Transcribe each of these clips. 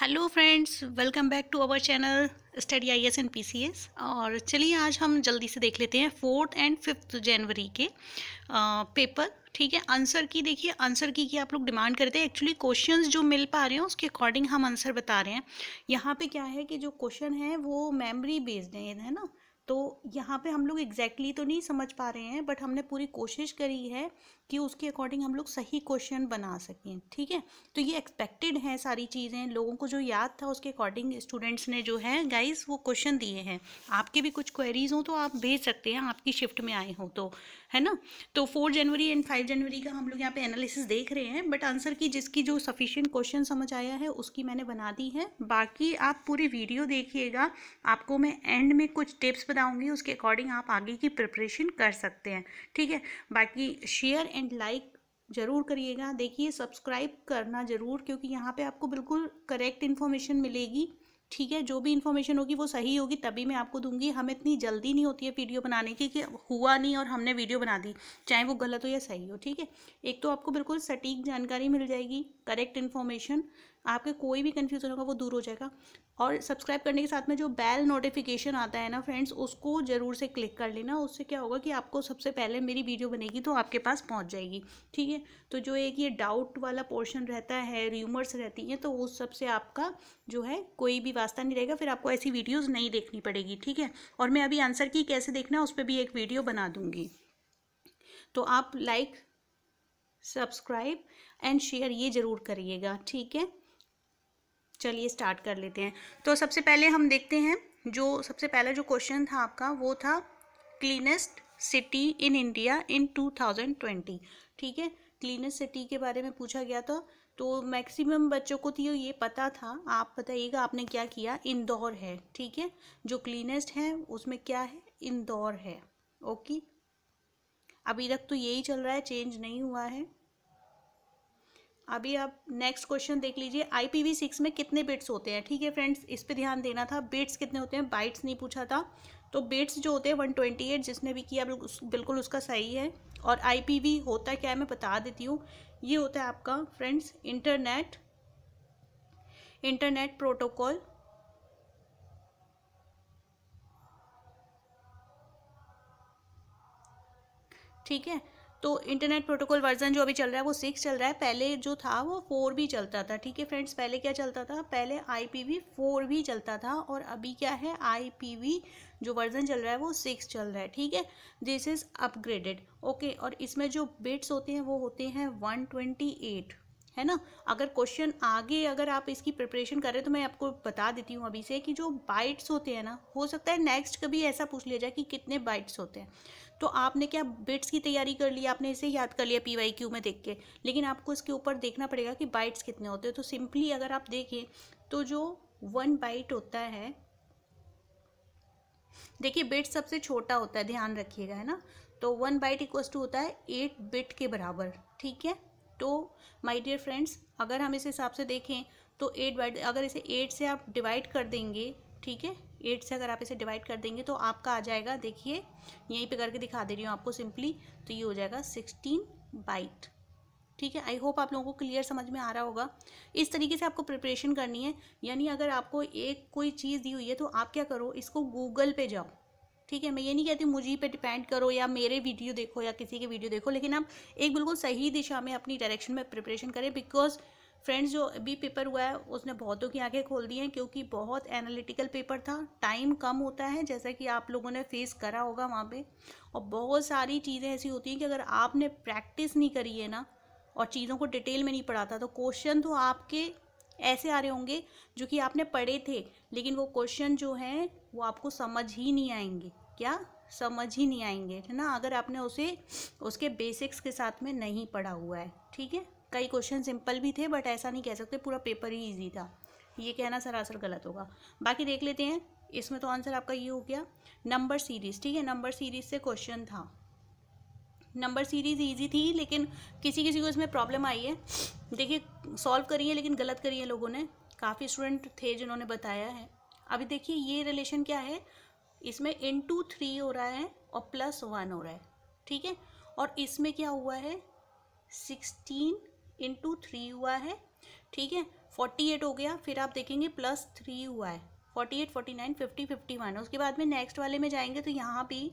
hello friends welcome back to our channel study I S and P C S और चलिए आज हम जल्दी से देख लेते हैं फोर्थ एंड फिफ्थ जनवरी के पेपर ठीक है आंसर की देखिए आंसर की क्या आप लोग डिमांड करते हैं एक्चुअली क्वेश्चंस जो मिल पा रहे हैं उसके अकॉर्डिंग हम आंसर बता रहे हैं यहाँ पे क्या है कि जो क्वेश्चन है वो मेमरी बेस्ड है है ना तो यहाँ पे हम लोग एग्जैक्टली exactly तो नहीं समझ पा रहे हैं बट हमने पूरी कोशिश करी है कि उसके अकॉर्डिंग हम लोग सही क्वेश्चन बना सकें ठीक है तो ये एक्सपेक्टेड है सारी चीज़ें लोगों को जो याद था उसके अकॉर्डिंग स्टूडेंट्स ने जो है गाइज वो क्वेश्चन दिए हैं आपके भी कुछ क्वेरीज हों तो आप भेज सकते हैं आपकी शिफ्ट में आए हों तो है ना तो four January and five January का हम लोग यहाँ पे एनालिसिस देख रहे हैं बट आंसर की जिसकी जो सफिशियंट क्वेश्चन समझ आया है उसकी मैंने बना दी है बाकी आप पूरी वीडियो देखिएगा आपको मैं एंड में कुछ टिप्स बताऊँगी उसके अकॉर्डिंग आप आगे की प्रिपरेशन कर सकते हैं ठीक है बाकी शेयर एंड लाइक ज़रूर करिएगा देखिए सब्सक्राइब करना ज़रूर क्योंकि यहाँ पे आपको बिल्कुल करेक्ट इन्फॉर्मेशन मिलेगी ठीक है जो भी इन्फॉर्मेशन होगी वो सही होगी तभी मैं आपको दूंगी हमें इतनी जल्दी नहीं होती है वीडियो बनाने की कि हुआ नहीं और हमने वीडियो बना दी चाहे वो गलत हो या सही हो ठीक है एक तो आपको बिल्कुल सटीक जानकारी मिल जाएगी करेक्ट इन्फॉर्मेशन आपके कोई भी कन्फ्यूज़न होगा वो दूर हो जाएगा और सब्सक्राइब करने के साथ में जो बेल नोटिफिकेशन आता है ना फ्रेंड्स उसको ज़रूर से क्लिक कर लेना उससे क्या होगा कि आपको सबसे पहले मेरी वीडियो बनेगी तो आपके पास पहुँच जाएगी ठीक है तो जो एक ये डाउट वाला पोर्शन रहता है र्यूमर्स रहती हैं तो उस सबसे आपका जो है कोई भी वास्ता नहीं रहेगा फिर आपको ऐसी वीडियोज़ नहीं देखनी पड़ेगी ठीक है और मैं अभी आंसर की कैसे देखना है उस पर भी एक वीडियो बना दूँगी तो आप लाइक सब्सक्राइब एंड शेयर ये ज़रूर करिएगा ठीक है चलिए स्टार्ट कर लेते हैं तो सबसे पहले हम देखते हैं जो सबसे पहला जो क्वेश्चन था आपका वो था cleanest city in India in 2020 ठीक है क्लीनेस्ट सिटी के बारे में पूछा गया था तो मैक्सिमम बच्चों को तो ये पता था आप बताइएगा आपने क्या किया इंदौर है ठीक है जो क्लीनेस्ट है उसमें क्या है इंदौर है ओके अभी तक तो यही चल रहा है चेंज नहीं हुआ है अभी आप नेक्स्ट क्वेश्चन देख लीजिए आईपीवी सिक्स में कितने बिट्स होते हैं ठीक है फ्रेंड्स इस पे ध्यान देना था बिट्स कितने होते हैं बाइट्स नहीं पूछा था तो बिट्स जो होते हैं वन ट्वेंटी एट जिसने भी किया बिल्कुल उसका सही है और आईपीवी होता क्या है मैं बता देती हूँ ये होता है आपका फ्रेंड्स इंटरनेट इंटरनेट प्रोटोकॉल ठीक है तो इंटरनेट प्रोटोकॉल वर्जन जो अभी चल रहा है वो सिक्स चल रहा है पहले जो था वो फोर भी चलता था ठीक है फ्रेंड्स पहले क्या चलता था पहले आई पी वी फोर भी चलता था और अभी क्या है आई पी वी जो वर्जन चल रहा है वो सिक्स चल रहा है ठीक है दिस इज़ अपग्रेडेड ओके और इसमें जो बिट्स होते हैं वो होते हैं वन ट्वेंटी एट है ना अगर क्वेश्चन आगे अगर आप इसकी प्रिपरेशन कर रहे हैं तो मैं आपको बता देती हूँ अभी से कि जो बाइट्स होते हैं ना हो सकता है नेक्स्ट कभी ऐसा पूछ लिया जाए कि कितने बाइट्स होते हैं तो आपने क्या बिट्स की तैयारी कर ली आपने इसे याद कर लिया पी वाई क्यू में देख के लेकिन आपको इसके ऊपर देखना पड़ेगा कि बाइट्स कितने होते हैं तो सिंपली अगर आप देखें तो जो वन बाइट होता है देखिए बिट सबसे छोटा होता है ध्यान रखिएगा है ना तो वन बाइट इक्व टू होता है एट बिट के बराबर ठीक है तो माय डियर फ्रेंड्स अगर हम इस हिसाब से देखें तो एट बाइट अगर इसे एट से आप डिवाइड कर देंगे ठीक है एट से अगर आप इसे डिवाइड कर देंगे तो आपका आ जाएगा देखिए यहीं पे करके दिखा दे रही हूँ आपको सिंपली तो ये हो जाएगा सिक्सटीन बाइट ठीक है आई होप आप लोगों को क्लियर समझ में आ रहा होगा इस तरीके से आपको प्रिपरेशन करनी है यानी अगर आपको एक कोई चीज़ दी हुई है तो आप क्या करो इसको गूगल पे जाओ ठीक है मैं ये नहीं कहती मुझे पे डिपेंड करो या मेरे वीडियो देखो या किसी के वीडियो देखो लेकिन आप एक बिल्कुल सही दिशा में अपनी डायरेक्शन में प्रिपरेशन करें बिकॉज फ्रेंड्स जो भी पेपर हुआ है उसने बहुतों की आंखें खोल दी हैं क्योंकि बहुत एनालिटिकल पेपर था टाइम कम होता है जैसा कि आप लोगों ने फेस करा होगा वहाँ पे और बहुत सारी चीज़ें ऐसी होती हैं कि अगर आपने प्रैक्टिस नहीं करी है ना और चीज़ों को डिटेल में नहीं पढ़ा था तो क्वेश्चन तो आपके ऐसे आ रहे होंगे जो कि आपने पढ़े थे लेकिन वो क्वेश्चन जो हैं वो आपको समझ ही नहीं आएंगे क्या समझ ही नहीं आएंगे है ना अगर आपने उसे उसके बेसिक्स के साथ में नहीं पढ़ा हुआ है ठीक है कई क्वेश्चन सिंपल भी थे बट ऐसा नहीं कह सकते पूरा पेपर ही ईजी था ये कहना सरासर गलत होगा बाकी देख लेते हैं इसमें तो आंसर आपका ये हो गया नंबर सीरीज ठीक है नंबर सीरीज से क्वेश्चन था नंबर सीरीज इजी थी लेकिन किसी किसी को इसमें प्रॉब्लम आई है देखिए सॉल्व करी है लेकिन गलत करी है लोगों ने काफ़ी स्टूडेंट थे जिन्होंने बताया है अभी देखिए ये रिलेशन क्या है इसमें इन टू थ्री हो रहा है और प्लस वन हो रहा है ठीक है और इसमें क्या हुआ है सिक्सटीन इंटू थ्री हुआ है ठीक है फोर्टी एट हो गया फिर आप देखेंगे प्लस थ्री हुआ है forty eight forty nine fifty fifty one उसके बाद में नेक्स्ट वाले में जाएंगे तो यहाँ भी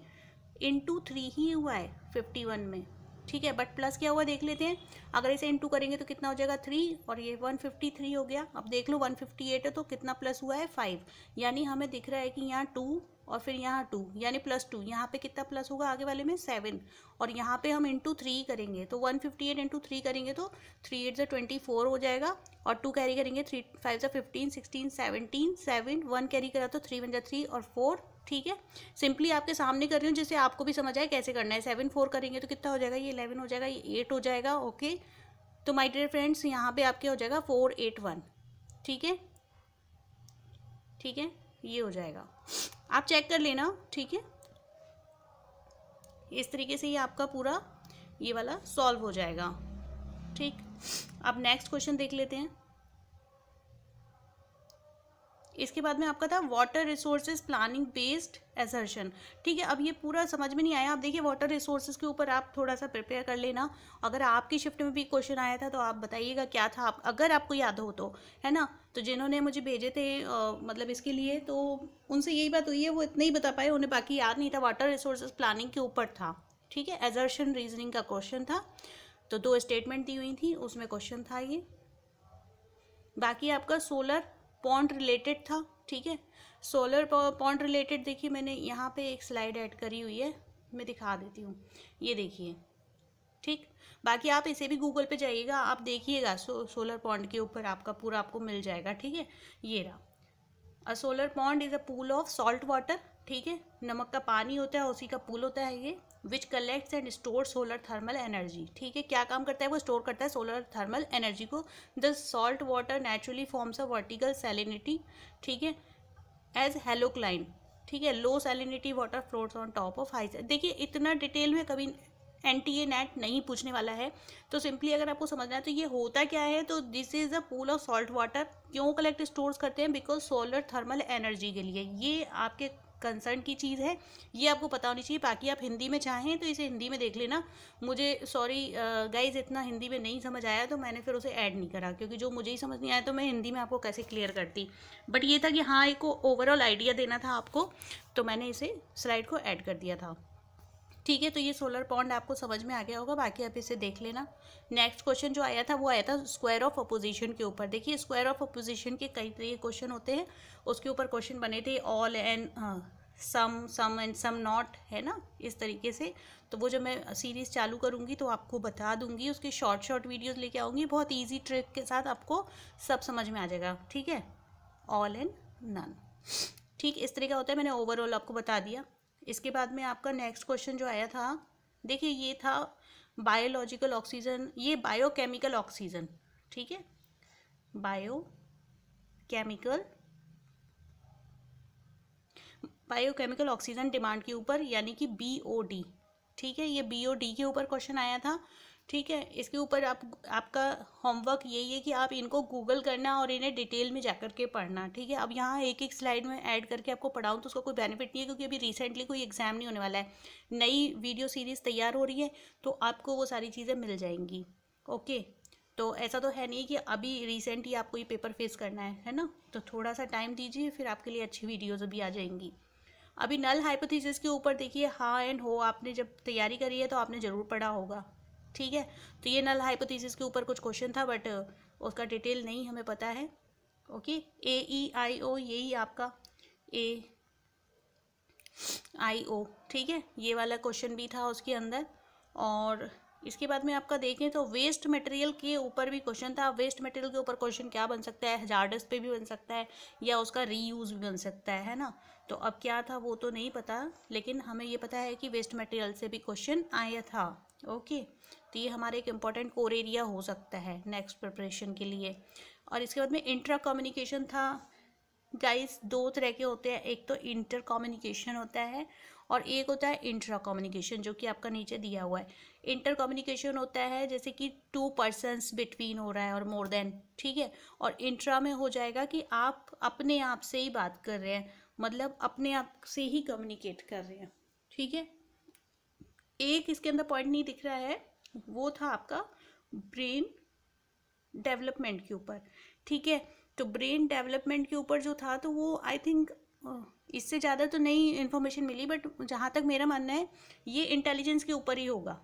इंटू थ्री ही हुआ है फिफ्टी वन में ठीक है बट प्लस क्या हुआ देख लेते हैं अगर इसे इंटू करेंगे तो कितना हो जाएगा थ्री और ये वन फिफ्टी थ्री हो गया अब देख लो वन फिफ्टी एट है तो कितना प्लस हुआ है फाइव यानी हमें दिख रहा है कि यहाँ टू और फिर यहाँ टू यानी प्लस टू यहाँ पे कितना प्लस होगा आगे वाले में सेवन और यहाँ पे हम इंटू थ्री करेंगे तो one fifty eight into three करेंगे तो थ्री एट जो ट्वेंटी फोर हो जाएगा और टू कैरी करेंगे थ्री फाइव से fifteen sixteen seventeen seven one carry करा तो थ्री वन जै थ्री और फोर ठीक है सिंपली आपके सामने कर रही हूँ जैसे आपको भी समझ आए कैसे करना है सेवन फोर करेंगे तो कितना हो जाएगा ये इलेवन हो जाएगा ये एट हो जाएगा ओके तो माई डियर फ्रेंड्स यहाँ पे आपके हो जाएगा फोर एट वन ठीक है ठीक है ये हो जाएगा आप चेक कर लेना ठीक है इस तरीके से ये आपका पूरा ये वाला सॉल्व हो जाएगा ठीक अब नेक्स्ट क्वेश्चन देख लेते हैं इसके बाद में आपका था water resources planning based assertion ठीक है अब ये पूरा समझ में नहीं आया आप देखिए वाटर रिसोर्सेज के ऊपर आप थोड़ा सा प्रिपेयर कर लेना अगर आपकी शिफ्ट में भी क्वेश्चन आया था तो आप बताइएगा क्या था आप अगर आपको याद हो तो है ना तो जिन्होंने मुझे भेजे थे आ, मतलब इसके लिए तो उनसे यही बात हुई है वो इतना ही बता पाए उन्हें बाकी याद नहीं था वाटर रिसोर्सेज प्लानिंग के ऊपर था ठीक है एजर्शन रीजनिंग का क्वेश्चन था तो दो स्टेटमेंट दी हुई थी उसमें क्वेश्चन था ये बाकी आपका सोलर पॉन्ट रिलेटेड था ठीक है सोलर पॉन्ट रिलेटेड देखिए मैंने यहाँ पे एक स्लाइड ऐड करी हुई है मैं दिखा देती हूँ ये देखिए ठीक बाकी आप इसे भी गूगल पे जाइएगा आप देखिएगा सो, सोलर पॉन्ड के ऊपर आपका पूरा आपको मिल जाएगा ठीक है ये रहा a solar pond is a pool of salt water ठीक है नमक का पानी होता है उसी का पूल होता है ये which collects and store solar thermal energy ठीक है क्या काम करता है वो स्टोर करता है सोलर थर्मल एनर्जी को the salt water naturally forms a vertical salinity ठीक है एज हेलोक्लाइन ठीक है low salinity water floats on top of high देखिए इतना डिटेल में कभी एन टी ए नेट नहीं पूछने वाला है तो सिंपली अगर आपको समझना है तो ये होता क्या है तो this is a pool of salt water क्यों कलेक्ट स्टोर्स करते हैं बिकॉज सोलर थर्मल एनर्जी के लिए ये आपके कंसर्न की चीज़ है ये आपको पता होनी चाहिए बाकी आप हिंदी में चाहें तो इसे हिंदी में देख लेना मुझे सॉरी गाइज इतना हिंदी में नहीं समझ आया तो मैंने फिर उसे ऐड नहीं करा क्योंकि जो मुझे ही समझ नहीं आया तो मैं हिंदी में आपको कैसे क्लियर करती बट ये था कि हाँ एक ओवरऑल आइडिया देना था आपको तो मैंने इसे स्लाइड को ऐड कर दिया था ठीक है तो ये सोलर पॉन्ड आपको समझ में आ गया होगा बाकी आप इसे देख लेना नेक्स्ट क्वेश्चन जो आया था वो आया था स्क्वायर ऑफ अपोजिशन के ऊपर देखिए स्क्वायर ऑफ अपोजिशन के कई तरीके क्वेश्चन होते हैं उसके ऊपर क्वेश्चन बने थे all and some some and some not है ना इस तरीके से तो वो जब मैं सीरीज़ चालू करूँगी तो आपको बता दूंगी उसके शॉर्ट शॉर्ट वीडियोज़ लेके आऊँगी बहुत ईजी ट्रिक के साथ आपको सब समझ में आ जाएगा ठीक है ऑल एंड नन ठीक इस तरीका का होता है मैंने ओवरऑल आपको बता दिया इसके बाद में आपका नेक्स्ट क्वेश्चन जो आया था देखिए ये था बायोलॉजिकल ऑक्सीजन ये बायोकेमिकल ऑक्सीजन ठीक है bio chemical biochemical oxygen demand के ऊपर यानी कि बी ओ डी ठीक है ये बी ओ डी के ऊपर क्वेश्चन आया था ठीक है इसके ऊपर आप आपका होमवर्क यही है कि आप इनको गूगल करना और इन्हें डिटेल में जाकर के पढ़ना ठीक है अब यहाँ एक एक स्लाइड में ऐड करके आपको पढ़ाऊँ तो उसका कोई बेनिफिट नहीं है क्योंकि अभी रिसेंटली कोई एग्ज़ाम नहीं होने वाला है नई वीडियो सीरीज़ तैयार हो रही है तो आपको वो सारी चीज़ें मिल जाएंगी ओके तो ऐसा तो है नहीं कि अभी रिसेंटली आपको ये पेपर फेस करना है है ना तो थोड़ा सा टाइम दीजिए फिर आपके लिए अच्छी वीडियोज़ अभी आ जाएंगी अभी नल हाइपोथीसिस के ऊपर देखिए हाँ एंड हो आपने जब तैयारी करी है तो आपने ज़रूर पढ़ा होगा ठीक है तो ये नल हाइपोथीसिस के ऊपर कुछ क्वेश्चन था बट uh, उसका डिटेल नहीं हमें पता है ओके ए ई आई ओ यही आपका ए आई ओ ठीक है ये वाला क्वेश्चन भी था उसके अंदर और इसके बाद में आपका देखें तो वेस्ट मटेरियल के ऊपर भी क्वेश्चन था वेस्ट मटेरियल के ऊपर क्वेश्चन क्या बन सकता है हजारडस पे भी बन सकता है या उसका रीयूज़ भी बन सकता है है ना तो अब क्या था वो तो नहीं पता लेकिन हमें ये पता है कि वेस्ट मटेरियल से भी क्वेश्चन आया था ओके तो ये हमारे एक इम्पॉर्टेंट कोर एरिया हो सकता है नेक्स्ट प्रिपरेशन के लिए और इसके बाद में इंट्रा कम्युनिकेशन था गाइस दो तरह के होते हैं एक तो इंटर कम्युनिकेशन होता है और एक होता है इंट्रा कम्युनिकेशन जो कि आपका नीचे दिया हुआ है इंटर कम्युनिकेशन होता है जैसे कि टू पर्सनस बिटवीन हो रहा है और मोर देन ठीक है और इंट्रा में हो जाएगा कि आप अपने आप से ही बात कर रहे हैं मतलब अपने आप से ही कम्युनिकेट कर रहे हैं ठीक है एक इसके अंदर पॉइंट नहीं दिख रहा है वो था आपका ब्रेन डेवलपमेंट के ऊपर ठीक है तो ब्रेन डेवलपमेंट के ऊपर जो था तो वो आई थिंक इससे ज़्यादा तो नहीं इन्फॉर्मेशन मिली बट जहाँ तक मेरा मानना है ये इंटेलिजेंस के ऊपर ही होगा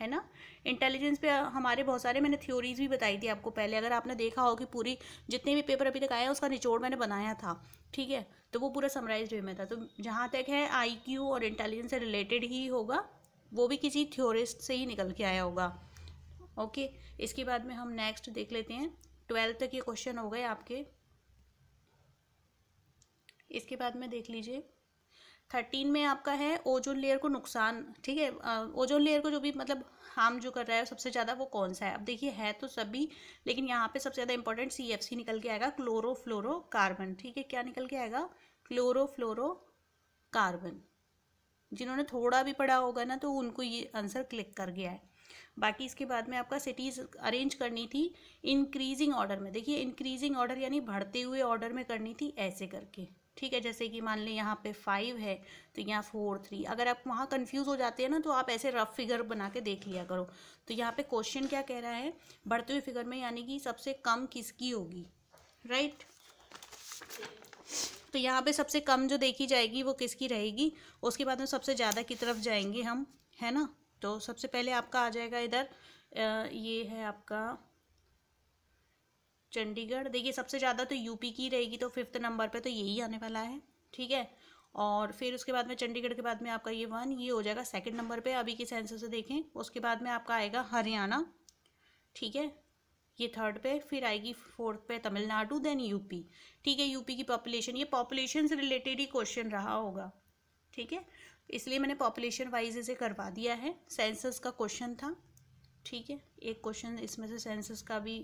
है ना इंटेलिजेंस पे हमारे बहुत सारे मैंने थ्योरीज भी बताई थी आपको पहले अगर आपने देखा हो कि पूरी जितने भी पेपर अभी तक आया उसका निचोड़ मैंने बनाया था ठीक है तो वो पूरा समराइज वे में था तो जहाँ तक है आईक्यू और इंटेलिजेंस से रिलेटेड ही होगा वो भी किसी थ्योरिस्ट से ही निकल के आया होगा ओके इसके बाद में हम नेक्स्ट देख लेते हैं ट्वेल्थ के क्वेश्चन हो गए आपके इसके बाद में देख लीजिए थर्टीन में आपका है ओजोन लेयर को नुकसान ठीक है ओजोन लेयर को जो भी मतलब हार्म जो कर रहा है सबसे ज़्यादा वो कौन सा है अब देखिए है तो सभी लेकिन यहाँ पे सबसे ज़्यादा इंपॉर्टेंट सी एफ सी निकल के आएगा फ्लोरो कार्बन ठीक है क्या निकल के आएगा फ्लोरो कार्बन जिन्होंने थोड़ा भी पढ़ा होगा ना तो उनको ये आंसर क्लिक कर गया है बाकी इसके बाद में आपका सिटीज़ अरेंज करनी थी इंक्रीजिंग ऑर्डर में देखिए इंक्रीजिंग ऑर्डर यानी बढ़ते हुए ऑर्डर में करनी थी ऐसे करके ठीक है जैसे कि मान लें यहाँ पे फाइव है तो यहाँ फोर थ्री अगर आप वहाँ कंफ्यूज हो जाते हैं ना तो आप ऐसे रफ फिगर बना के देख लिया करो तो यहाँ पे क्वेश्चन क्या कह रहा है बढ़ते हुए फिगर में यानी कि सबसे कम किसकी होगी राइट तो यहाँ पे सबसे कम जो देखी जाएगी वो किसकी रहेगी उसके बाद में सबसे ज़्यादा की तरफ जाएंगे हम है ना तो सबसे पहले आपका आ जाएगा इधर ये है आपका चंडीगढ़ देखिए सबसे ज़्यादा तो यूपी की रहेगी तो फिफ्थ नंबर पे तो यही आने वाला है ठीक है और फिर उसके बाद में चंडीगढ़ के बाद में आपका ये वन ये हो जाएगा सेकंड नंबर पे अभी के सेंसर से देखें उसके बाद में आपका आएगा हरियाणा ठीक है ये थर्ड पे फिर आएगी फोर्थ पे तमिलनाडु देन यूपी ठीक है यूपी की पॉपुलेशन ये पॉपुलेशन से रिलेटेड ही क्वेश्चन रहा होगा ठीक है इसलिए मैंने पॉपुलेशन वाइज इसे करवा दिया है सेंसस का क्वेश्चन था ठीक है एक क्वेश्चन इसमें से सेंसस का भी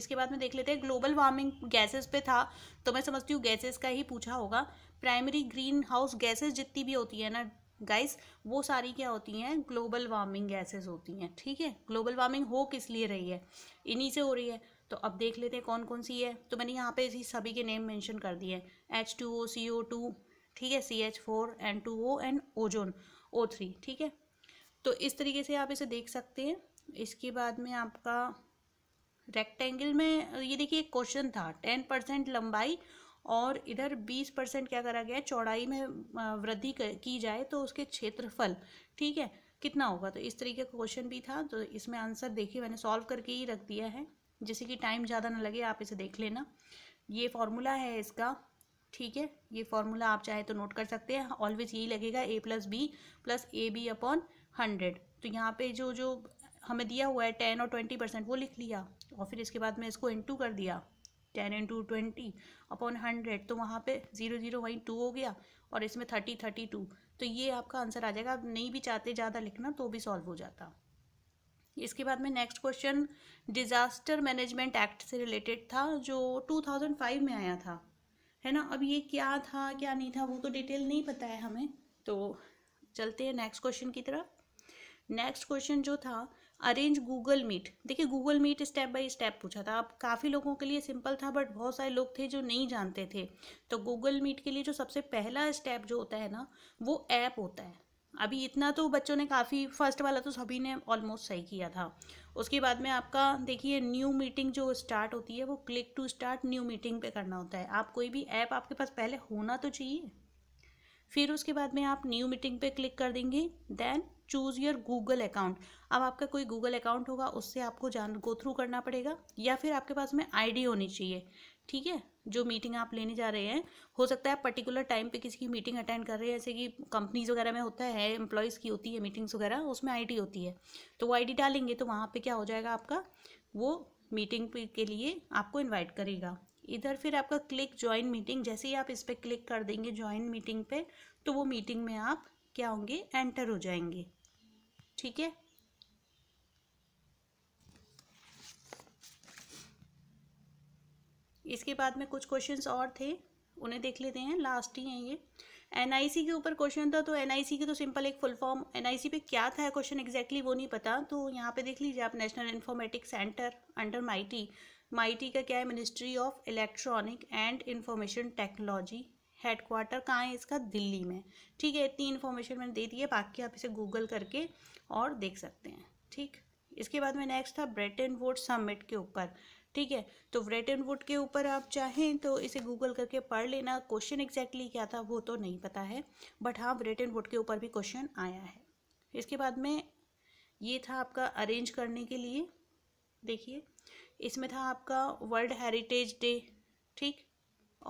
इसके बाद में देख लेते हैं ग्लोबल वार्मिंग गैसेस पे था तो मैं समझती हूँ गैसेस का ही पूछा होगा प्राइमरी ग्रीन हाउस गैसेस जितनी भी होती है ना गाइस वो सारी क्या होती हैं ग्लोबल वार्मिंग गैसेस होती हैं ठीक है ग्लोबल वार्मिंग हो किस लिए रही है इन्हीं से हो रही है तो अब देख लेते हैं कौन कौन सी है तो मैंने यहाँ पे इसी सभी के नेम मेंशन कर दिए हैं H two O C O two ठीक है C H four N two O and ozone O three ठीक है तो इस तरीके से आप इसे देख सकते हैं इसके बाद में आपका रेक्टेंगल में ये देखिए एक क्वेश्चन था टेन परसेंट लंबाई और इधर बीस परसेंट क्या करा गया है चौड़ाई में वृद्धि की जाए तो उसके क्षेत्रफल ठीक है कितना होगा तो इस तरीके का क्वेश्चन भी था तो इसमें आंसर देखिए मैंने सॉल्व करके ही रख दिया है जैसे कि टाइम ज़्यादा ना लगे आप इसे देख लेना ये फॉर्मूला है इसका ठीक है ये फॉर्मूला आप चाहे तो नोट कर सकते हैं ऑलवेज यही लगेगा A plus B plus A B upon hundred तो यहाँ पे जो जो हमें दिया हुआ है टेन और ट्वेंटी परसेंट वो लिख लिया और फिर इसके बाद में इसको इंटू कर दिया ten into twenty upon hundred तो वहाँ पे ज़ीरो ज़ीरो वहीं टू हो गया और इसमें थर्टी थर्टी टू तो ये आपका आंसर आ जाएगा आप नहीं भी चाहते ज़्यादा लिखना तो भी सॉल्व हो जाता इसके बाद में next question disaster management act से रिलेटेड था जो टू थाउजेंड फाइव में आया था है ना अब ये क्या था क्या नहीं था वो तो डिटेल नहीं पता है हमें तो चलते हैं नेक्स्ट क्वेश्चन की तरफ नेक्स्ट क्वेश्चन जो था अरेंज गूगल मीट देखिए Google Meet step by step पूछा था आप काफ़ी लोगों के लिए सिंपल था बट बहुत सारे लोग थे जो नहीं जानते थे तो गूगल मीट के लिए जो सबसे पहला स्टेप जो होता है ना वो ऐप होता है अभी इतना तो बच्चों ने काफ़ी फर्स्ट वाला तो सभी ने ऑलमोस्ट सही किया था उसके बाद में आपका देखिए न्यू मीटिंग जो स्टार्ट होती है वो click to start new meeting पे करना होता है आप कोई भी ऐप आपके पास पहले होना तो चाहिए फिर उसके बाद में आप न्यू मीटिंग पे क्लिक कर देंगे then choose your Google account अब आपका कोई गूगल अकाउंट होगा उससे आपको जान गो थ्रू करना पड़ेगा या फिर आपके पास में आईडी होनी चाहिए ठीक है जो मीटिंग आप लेने जा रहे हैं हो सकता है पर्टिकुलर टाइम पे किसी की मीटिंग अटेंड कर रहे हैं जैसे कि कंपनीज़ वगैरह में होता है एम्प्लॉयज़ की होती है मीटिंग्स वगैरह उसमें डी होती है तो वो डी डालेंगे तो वहाँ पर क्या हो जाएगा आपका वो मीटिंग के लिए आपको इन्वाइट करेगा इधर फिर आपका क्लिक ज्वाइन मीटिंग जैसे ही आप इस पर क्लिक कर देंगे ज्वाइन मीटिंग पे तो वो मीटिंग में आप क्या होंगे एंटर हो जाएंगे ठीक है इसके बाद में कुछ क्वेश्चंस और थे उन्हें देख लेते हैं लास्ट ही हैं ये एनआईसी के ऊपर क्वेश्चन था तो एनआईसी की तो सिंपल एक फुल फॉर्म एनआईसी पे क्या था क्वेश्चन एग्जैक्टली exactly वो नहीं पता तो यहाँ पे देख लीजिए आप national informatic centre under MeitY MeitY का क्या है ministry of electronic and information technology headquarter कहाँ है इसका दिल्ली में ठीक है इतनी इन्फॉर्मेशन मैंने दे दी है बाकी आप इसे गूगल करके और देख सकते हैं ठीक इसके बाद में नेक्स्ट था ब्रेटन वुड समिट के ऊपर ठीक है तो ब्रेटन वुड के ऊपर आप चाहें तो इसे गूगल करके पढ़ लेना क्वेश्चन एग्जैक्टली क्या था वो तो नहीं पता है बट हाँ ब्रेटन वुड के ऊपर भी क्वेश्चन आया है इसके बाद में ये था आपका अरेंज करने के लिए देखिए इसमें था आपका वर्ल्ड हेरिटेज डे ठीक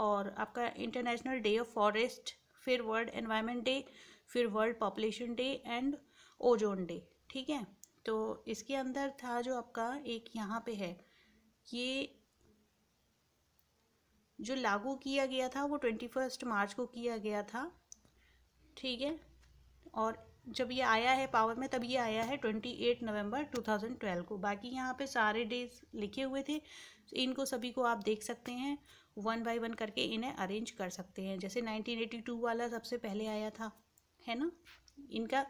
और आपका इंटरनेशनल डे ऑफ फॉरेस्ट फिर वर्ल्ड एनवायरनमेंट डे फिर world population day and ozone day ठीक है तो इसके अंदर था जो आपका एक यहाँ पे है ये जो लागू किया गया था वो ट्वेंटी फर्स्ट मार्च को किया गया था ठीक है और जब ये आया है पावर में तब ये आया है twenty eight November two thousand twelve को बाकी यहाँ पे सारे डेज लिखे हुए थे इनको सभी को आप देख सकते हैं वन बाय वन करके इन्हें अरेंज कर सकते हैं जैसे नाइनटीन एटी टू वाला सबसे पहले आया था है ना इनका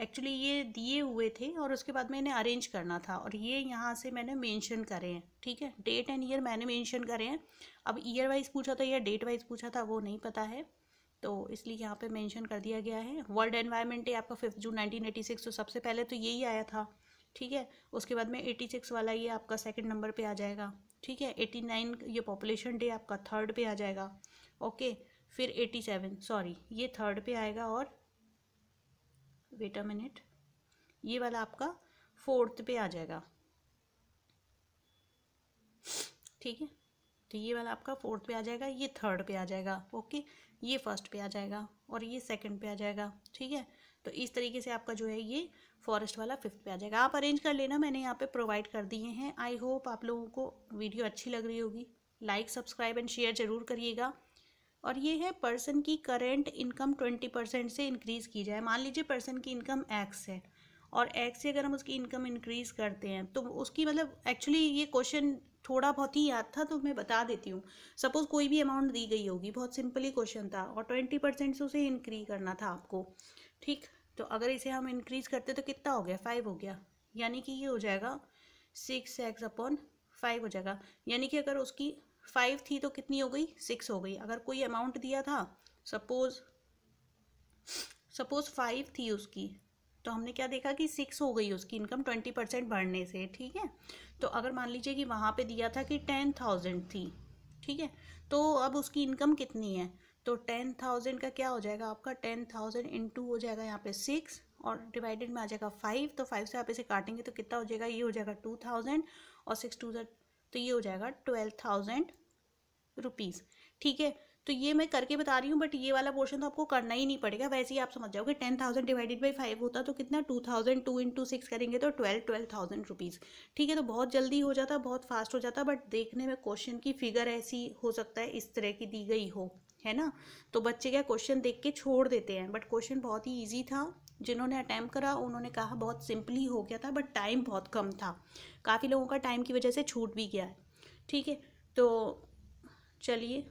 एक्चुअली ये दिए हुए थे और उसके बाद मैंने इन्हें अरेंज करना था और ये यहाँ से मैंने मेंशन करे हैं ठीक है डेट एंड ईयर मैंने मेंशन करे हैं अब ईयर वाइज पूछा था या डेट वाइज पूछा था वो नहीं पता है तो इसलिए यहाँ पे मेंशन कर दिया गया है वर्ल्ड एनवायरनमेंट डे आपका फिफ्थ जून 1986 तो सबसे पहले तो यही आया था ठीक है उसके बाद में 86 वाला ये आपका सेकंड नंबर पे आ जाएगा ठीक है 89 ये पॉपुलेशन डे आपका थर्ड पे आ जाएगा ओके फिर 87 सॉरी ये थर्ड पे आएगा और वेट अ मिनट ये वाला आपका फोर्थ पे आ जाएगा ठीक है तो ये वाला आपका फोर्थ पे आ जाएगा ये थर्ड पे आ जाएगा ओके ये फर्स्ट पे आ जाएगा और ये सेकंड पे आ जाएगा ठीक है तो इस तरीके से आपका जो है ये फॉरेस्ट वाला फिफ्थ पे आ जाएगा आप अरेंज कर लेना मैंने यहाँ पे प्रोवाइड कर दिए हैं आई होप आप लोगों को वीडियो अच्छी लग रही होगी लाइक सब्सक्राइब एंड शेयर ज़रूर करिएगा और ये है पर्सन की करेंट इनकम ट्वेंटी परसेंट से इंक्रीज़ की जाए मान लीजिए पर्सन की इनकम एक्स है और एक्स से अगर हम उसकी इनकम इंक्रीज़ करते हैं तो उसकी मतलब एक्चुअली ये क्वेश्चन थोड़ा बहुत ही याद था तो मैं बता देती हूँ सपोज़ कोई भी अमाउंट दी गई होगी बहुत सिंपली क्वेश्चन था और ट्वेंटी परसेंट से उसे इंक्रीज करना था आपको ठीक तो अगर इसे हम इंक्रीज करते तो कितना हो गया फाइव हो गया यानी कि ये हो जाएगा सिक्स एक्स अपॉन फाइव हो जाएगा यानी कि अगर उसकी फाइव थी तो कितनी हो गई सिक्स हो गई अगर कोई अमाउंट दिया था सपोज सपोज फाइव थी उसकी तो हमने क्या देखा कि सिक्स हो गई उसकी इनकम ट्वेंटी परसेंट बढ़ने से ठीक है तो अगर मान लीजिए कि वहाँ पे दिया था कि टेन थाउजेंड थी ठीक है तो अब उसकी इनकम कितनी है तो टेन थाउजेंड का क्या हो जाएगा आपका टेन थाउजेंड इन टू हो जाएगा यहाँ पे सिक्स और डिवाइडेड में आ जाएगा फाइव तो फाइव से आप इसे काटेंगे तो कितना हो जाएगा ये हो जाएगा टू थाउजेंड और सिक्स टू तो ये हो जाएगा ट्वेल्व थाउजेंड रुपीज़ ठीक है तो ये मैं करके बता रही हूँ बट ये वाला पोर्शन तो आपको करना ही नहीं पड़ेगा वैसे ही आप समझ जाओगे ten thousand divided by five होता तो कितना two thousand two into six करेंगे तो ट्वेल्व ट्वेल्व थाउजेंड रुपीज़ ठीक है तो बहुत जल्दी हो जाता बहुत फास्ट हो जाता बट देखने में क्वेश्चन की फिगर ऐसी हो सकता है इस तरह की दी गई हो है ना तो बच्चे क्या क्वेश्चन देख के छोड़ देते हैं बट क्वेश्चन बहुत ही ईजी था जिन्होंने अटैम्प्ट करा उन्होंने कहा बहुत सिंपली हो गया था बट टाइम बहुत कम था काफ़ी लोगों का टाइम की वजह से छूट भी गया है ठीक है तो चलिए